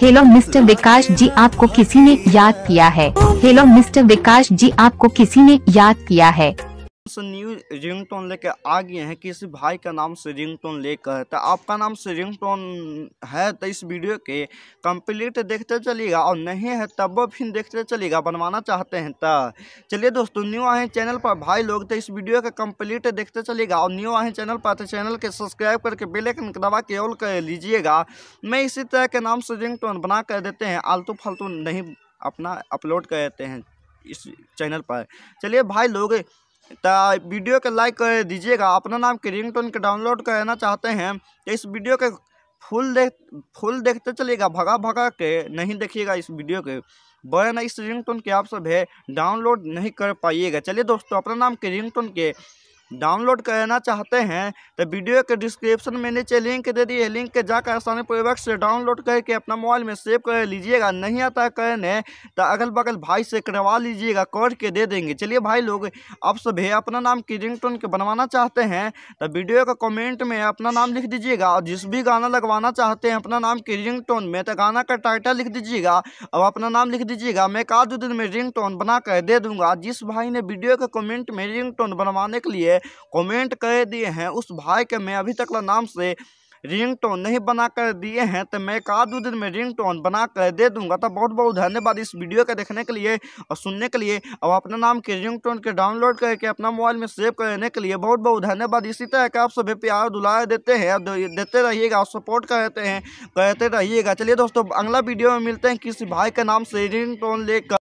hello mister विकास जी आपको किसी ने याद किया है हेलो मिस्टर विकास जी आपको किसी ने याद किया है से न्यू रिंग टोन लेकर आ गए हैं किसी भाई का नाम से रिंग टोन लेकर तो आपका नाम से रिंग टोन है तो इस वीडियो के कंप्लीट देखते चलिएगा और नहीं है तब भी देखते चलिएगा बनवाना चाहते हैं तो चलिए दोस्तों न्यू आए चैनल पर भाई लोग तो इस वीडियो का कंप्लीट देखते चलिएगा और न्यू आए चैनल पर तो चैनल के सब्सक्राइब करके बेलेकन दबा के ऑल कर लीजिएगा मैं इसी तरह के नाम से रिंग टोन बना कर देते हैं आलतू फालतू नहीं अपना अपलोड कर देते हैं इस चैनल पर चलिए भाई लोग तो वीडियो के लाइक कर दीजिएगा अपना नाम के रिंग टोन के डाउनलोड करना चाहते हैं तो इस वीडियो के फुल देख फुल देखते चलिएगा भगा भगा के नहीं देखिएगा इस वीडियो के वरना इस रिंग टोन के आप सब है डाउनलोड नहीं कर पाइएगा चलिए दोस्तों अपना नाम के रिंग टोन के डाउनलोड करना चाहते हैं तो वीडियो के डिस्क्रिप्शन में नीचे लिंक दे दिए लिंक के जाकर आसानी पूर्वक से डाउनलोड करके अपना मोबाइल में सेव कर लीजिएगा नहीं आता है करने तो अगल बगल भाई से करवा लीजिएगा कर के दे देंगे चलिए भाई लोग आप सभी अपना नाम की रिंगटोन के बनवाना चाहते हैं तो वीडियो का कॉमेंट में अपना नाम लिख दीजिएगा और जिस भी गाना लगवाना चाहते हैं अपना नाम की टोन में तो गाना का टाइटल लिख दीजिएगा और अपना नाम लिख दीजिएगा मैं एक दिन में टोन बना कर दे दूँगा जिस भाई ने वीडियो के कॉमेंट में टोन बनवाने के लिए कमेंट कर दिए हैं उस भाई के मैं अभी तक नाम से रिंग टोन नहीं बना कर दिए हैं तो मैं एक आध दो दिन में रिंग टोन बना कर दे दूंगा तो बहुत बहुत धन्यवाद इस वीडियो के देखने के लिए और सुनने के लिए और अपने नाम के रिंग टोन के डाउनलोड करके अपना मोबाइल में सेव करने के लिए बहुत बहुत धन्यवाद इसी तरह के आप सभी प्यार दुलाए देते हैं देते रहिएगा और सपोर्ट करते हैं करते रहिएगा चलिए दोस्तों अगला वीडियो में मिलते हैं किसी भाई के नाम से रिंग टोन लेकर